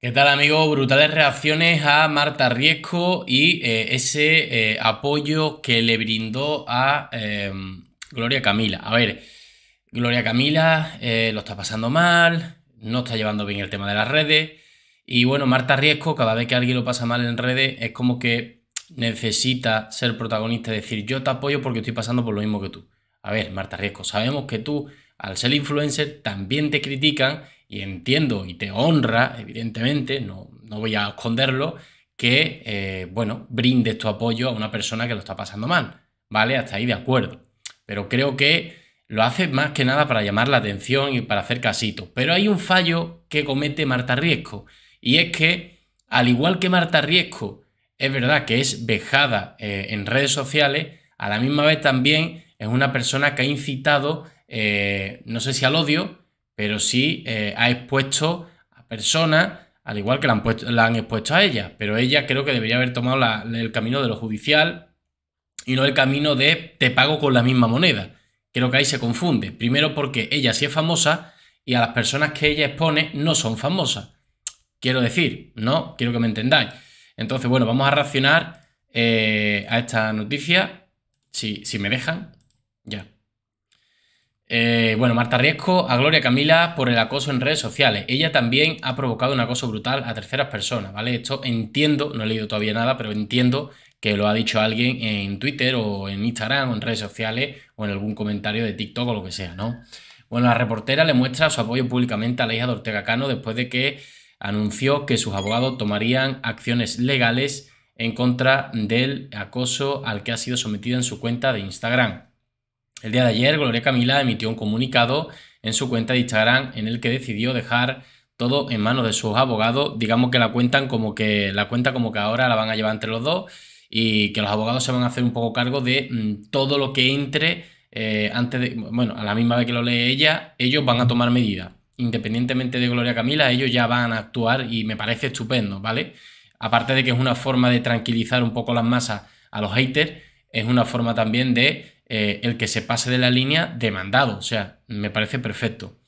¿Qué tal amigos? Brutales reacciones a Marta Riesco y eh, ese eh, apoyo que le brindó a em, Gloria Camila. A ver, Gloria Camila eh, lo está pasando mal, no está llevando bien el tema de las redes y bueno, Marta Riesco cada vez que alguien lo pasa mal en redes es como que necesita ser protagonista, decir yo te apoyo porque estoy pasando por lo mismo que tú. A ver, Marta Riesco, sabemos que tú al ser influencer también te critican y entiendo y te honra, evidentemente, no, voy a esconderlo, que, eh, bueno, brindes tu apoyo a una persona que lo está pasando mal, ¿vale? Hasta ahí de acuerdo. Pero creo que lo hace más que nada para llamar la atención y para hacer casito Pero hay un fallo que comete Marta Riesco, y es que, al igual que Marta Riesco, es verdad que es vejada eh, en redes sociales, a la misma vez también es una persona que ha incitado, eh, no sé si al odio, pero sí eh, ha expuesto a personas, al igual que la han, expuesto a ella, pero ella creo que debería haber tomado el camino de lo judicial y no el camino de te pago con la misma moneda. Creo que ahí se confunde. Primero porque ella sí es famosa y a las personas que ella expone no son famosas. Quiero decir, ¿no? Quiero que me entendáis. Entonces, bueno, vamos a reaccionar eh, a esta noticia, si, si me dejan. Ya. Eh, bueno, Marta Riesco a Gloria Camila por el acoso en redes sociales. Ella también ha provocado un acoso brutal a terceras personas, ¿vale? Esto entiendo, no he leído todavía nada, pero entiendo que lo ha dicho alguien en Twitter o en Instagram o en redes sociales o en algún comentario de TikTok o lo que sea, ¿no? Bueno, la reportera le muestra su apoyo públicamente a la hija de Ortega Cano después de que anunció que sus abogados tomarían acciones legales en contra del acoso al que ha sido sometido en su cuenta de Instagram. El día de ayer, Gloria Camila emitió un comunicado en su cuenta de Instagram en el que decidió dejar todo en manos de sus abogados. Digamos que la cuentan como que la cuenta como que ahora la van a llevar entre los dos y que los abogados se van a hacer un poco cargo de mm, todo lo que entre eh, antes de, bueno, a la misma vez que lo lee ella, ellos van a tomar medidas. Independientemente de Gloria Camila, ellos ya van a actuar y me parece estupendo, ¿vale? Aparte de que es una forma de tranquilizar un poco las masas a los haters, es una forma también de eh, el que se pase de la línea demandado. O sea, me parece perfecto.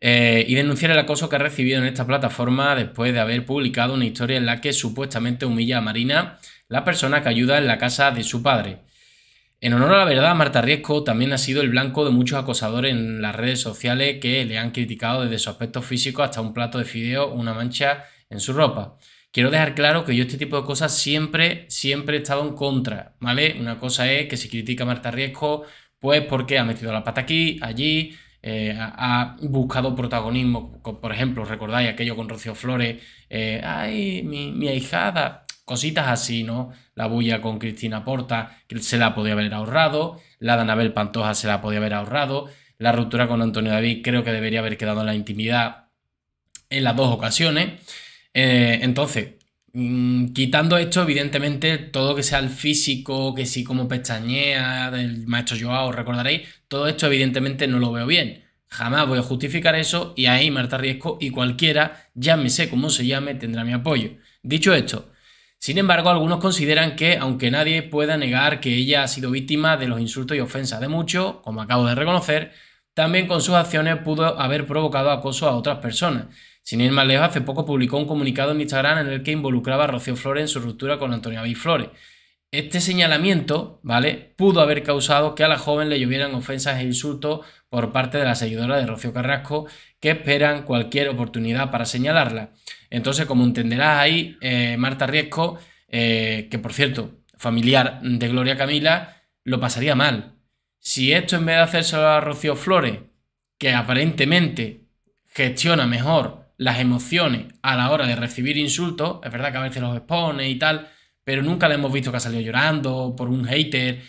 Eh, y denunciar el acoso que ha recibido en esta plataforma después de haber publicado una historia en la que supuestamente humilla a Marina, la persona que ayuda en la casa de su padre. En honor a la verdad, Marta Riesco también ha sido el blanco de muchos acosadores en las redes sociales que le han criticado desde su aspecto físico hasta un plato de fideo una mancha en su ropa. Quiero dejar claro que yo este tipo de cosas siempre, siempre he estado en contra, ¿vale? Una cosa es que si critica a Marta Riesco, pues porque ha metido la pata aquí, allí, eh, ha, buscado protagonismo, por ejemplo, recordáis aquello con Rocío Flores, eh, ay, mi, ahijada, cositas así, ¿no? La bulla con Cristina Porta, que se la podía haber ahorrado, la de Anabel Pantoja se la podía haber ahorrado, la ruptura con Antonio David creo que debería haber quedado en la intimidad en las dos ocasiones. Eh, entonces, mm, quitando esto, evidentemente, todo que sea el físico, que sí como pestañea, del maestro Joao, recordaréis, todo esto evidentemente no lo veo bien. Jamás voy a justificar eso y ahí Marta Riesco y cualquiera, llámese como se llame, tendrá mi apoyo. Dicho esto, sin embargo, algunos consideran que, aunque nadie pueda negar que ella ha sido víctima de los insultos y ofensas de muchos, como acabo de reconocer, también con sus acciones pudo haber provocado acoso a otras personas. Sin ir más lejos, hace poco publicó un comunicado en Instagram en el que involucraba a Rocío Flores en su ruptura con Antonio Biflores. Este señalamiento, ¿vale? Pudo haber causado que a la joven le llovieran ofensas e insultos por parte de la seguidora de Rocío Carrasco, que esperan cualquier oportunidad para señalarla. Entonces, como entenderás ahí, eh, Marta Riesco, eh, que por cierto, familiar de Gloria Camila, lo pasaría mal. Si esto en vez de hacérselo a Rocío Flores, que aparentemente gestiona mejor las emociones a la hora de recibir insultos. Es verdad que a veces los expone y tal, pero nunca le hemos visto que ha salido llorando por un hater.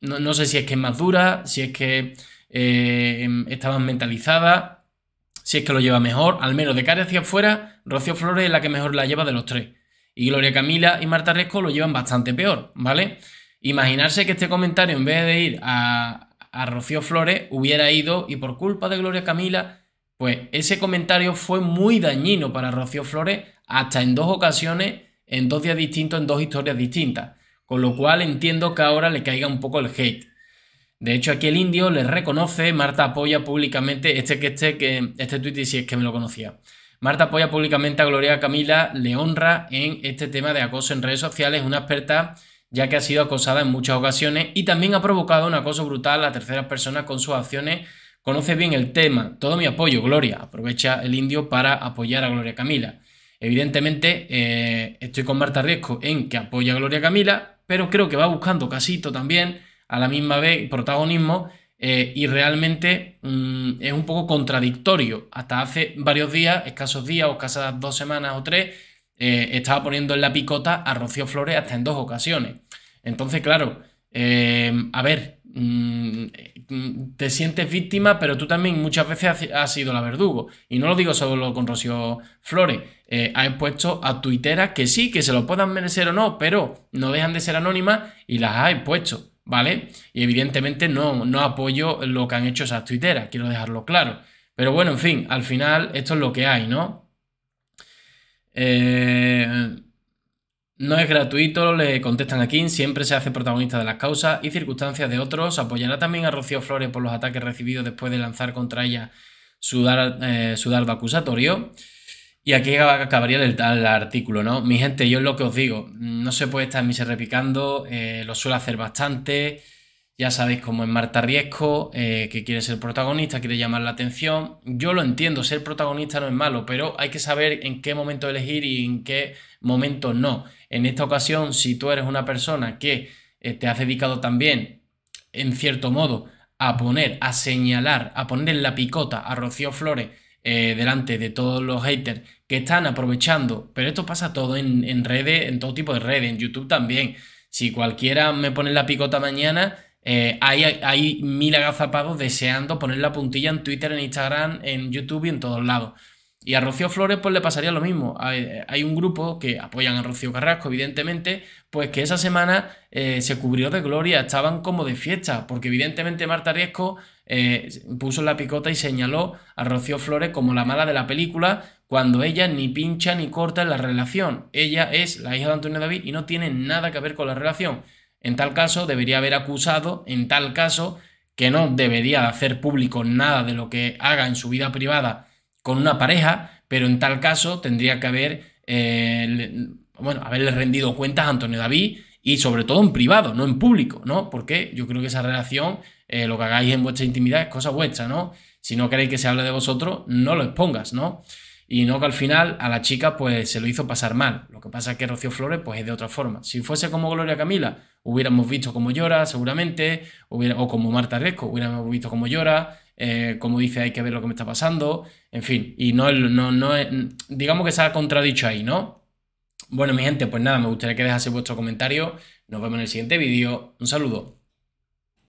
No, sé si es que es más dura, si es que eh, em, está más mentalizada, si es que lo lleva mejor. Al menos de cara hacia afuera, Rocío Flores es la que mejor la lleva de los tres. Y Gloria Camila y Marta Resco lo llevan bastante peor, ¿vale? Imaginarse que este comentario, en vez de ir a, a Rocío Flores, hubiera ido y por culpa de Gloria Camila pues ese comentario fue muy dañino para Rocío Flores hasta en dos ocasiones, en dos días distintos, en dos historias distintas. Con lo cual entiendo que ahora le caiga un poco el hate. De hecho, aquí el indio le reconoce, Marta apoya públicamente, este que este, que este tweet si es que me lo conocía. Marta apoya públicamente a Gloria Camila, le honra en este tema de acoso en redes sociales, una experta ya que ha sido acosada en muchas ocasiones y también ha provocado un acoso brutal a terceras personas con sus acciones Conoce bien el tema. Todo mi apoyo, Gloria. Aprovecha el indio para apoyar a Gloria Camila. Evidentemente, eh, estoy con Marta Riesco en que apoya a Gloria Camila, pero creo que va buscando casito también, a la misma vez protagonismo, eh, y realmente mm, es un poco contradictorio. Hasta hace varios días, escasos días o escasas dos semanas o tres, eh, estaba poniendo en la picota a Rocío Flores hasta en dos ocasiones. Entonces, claro, a ver, mm, Mm, te sientes víctima, pero tú también muchas veces has sido la verdugo. Y no lo digo solo con Rocío Flores. Eh, ha expuesto a tuiteras que sí, que se lo puedan merecer o no, pero no dejan de ser anónimas y las ha expuesto, ¿vale? Y evidentemente no, no apoyo lo que han hecho esas tuiteras, quiero dejarlo claro. Pero bueno, en fin, al final esto es lo que hay, ¿no? Eh, no es gratuito, le contestan aquí, siempre se hace protagonista de las causas y circunstancias de otros. Apoyará también a Rocío Flores por los ataques recibidos después de lanzar contra ella su, eh, dardo acusatorio. Y aquí acabaría el, artículo, ¿no? Mi gente, yo es lo que os digo, no se puede estar en repicando, eh, lo suelo hacer bastante. Ya sabéis cómo es Marta Riesco, eh, que quiere ser protagonista, quiere llamar la atención. Yo lo entiendo, ser protagonista no es malo, pero hay que saber en qué momento elegir y en qué momento no. En esta ocasión, si tú eres una persona que eh, te has dedicado también, en cierto modo, a poner, a señalar, a poner la picota a Rocío Flores eh, delante de todos los haters que están aprovechando, pero esto pasa todo en, en redes, en todo tipo de redes, en YouTube también. Si cualquiera me pone la picota mañana, eh, hay, mil agazapados deseando poner la puntilla en Twitter, en Instagram, en YouTube y en todos lados. Y a Rocío Flores pues le pasaría lo mismo. Hay, un grupo que apoyan a Rocío Carrasco, evidentemente, pues que esa semana eh, se cubrió de gloria, estaban como de fiesta, porque evidentemente Marta Riesco eh, puso la picota y señaló a Rocío Flores como la mala de la película, cuando ella ni pincha ni corta en la relación. Ella es la hija de Antonio David y no tiene nada que ver con la relación en tal caso debería haber acusado, en tal caso que no debería hacer público nada de lo que haga en su vida privada con una pareja, pero en tal caso tendría que haber, eh, bueno, haberle rendido cuentas a Antonio David y sobre todo en privado, no en público, ¿no? Porque yo creo que esa relación, eh, lo que hagáis en vuestra intimidad es cosa vuestra, ¿no? Si no queréis que se hable de vosotros, no lo expongas, ¿no? Y no que al final a la chica pues se lo hizo pasar mal. Lo que pasa es que Rocío Flores pues es de otra forma. Si fuese como Gloria Camila, hubiéramos visto cómo llora seguramente, o como Marta Resco, hubiéramos visto cómo llora, eh, como dice hay que ver lo que me está pasando, en fin. Y no, no, no digamos que se ha contradicho ahí, ¿no? Bueno, mi gente, pues nada, me gustaría que dejase vuestro comentario. Nos vemos en el siguiente vídeo. Un saludo.